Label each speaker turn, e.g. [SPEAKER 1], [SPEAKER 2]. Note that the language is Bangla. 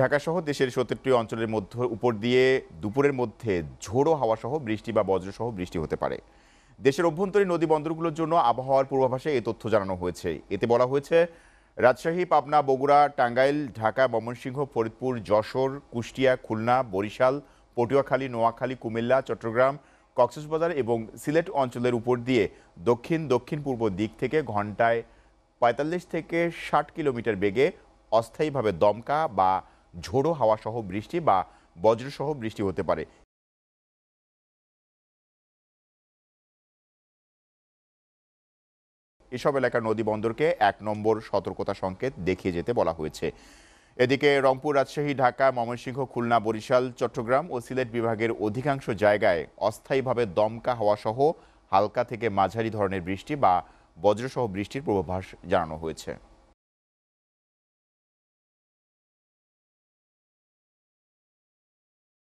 [SPEAKER 1] ঢাকাসহ দেশের সত্তরটি অঞ্চলের মধ্যে উপর দিয়ে দুপুরের মধ্যে ঝোড়ো হাওয়াসহ বৃষ্টি বা বজ্রসহ বৃষ্টি হতে পারে দেশের অভ্যন্তরীণ নদী বন্দরগুলোর জন্য আবহাওয়ার পূর্বাভাসে এ তথ্য জানানো হয়েছে এতে বলা হয়েছে রাজশাহী পাবনা বগুড়া টাঙ্গাইল ঢাকা ময়মনসিংহ ফরিদপুর যশোর কুষ্টিয়া খুলনা বরিশাল পটুয়াখালী নোয়াখালী কুমিল্লা চট্টগ্রাম কক্সবাজার এবং সিলেট অঞ্চলের উপর দিয়ে দক্ষিণ দক্ষিণ পূর্ব দিক থেকে ঘন্টায় পঁয়তাল্লিশ থেকে ষাট কিলোমিটার বেগে অস্থায়ীভাবে দমকা বা ঝোড়ো হাওয়াসহ বৃষ্টি বা বজ্রসহ বৃষ্টি হতে পারে এসব এলাকার নদী বন্দরকে এক নম্বর সতর্কতা সংকেত দেখিয়ে যেতে বলা হয়েছে এদিকে রংপুর রাজশাহী ঢাকা ময়মনসিংহ খুলনা বরিশাল চট্টগ্রাম ও সিলেট বিভাগের অধিকাংশ জায়গায় অস্থায়ীভাবে দমকা সহ হালকা থেকে মাঝারি ধরনের বৃষ্টি বা বজ্রসহ বৃষ্টির পূর্বাভাস জানানো হয়েছে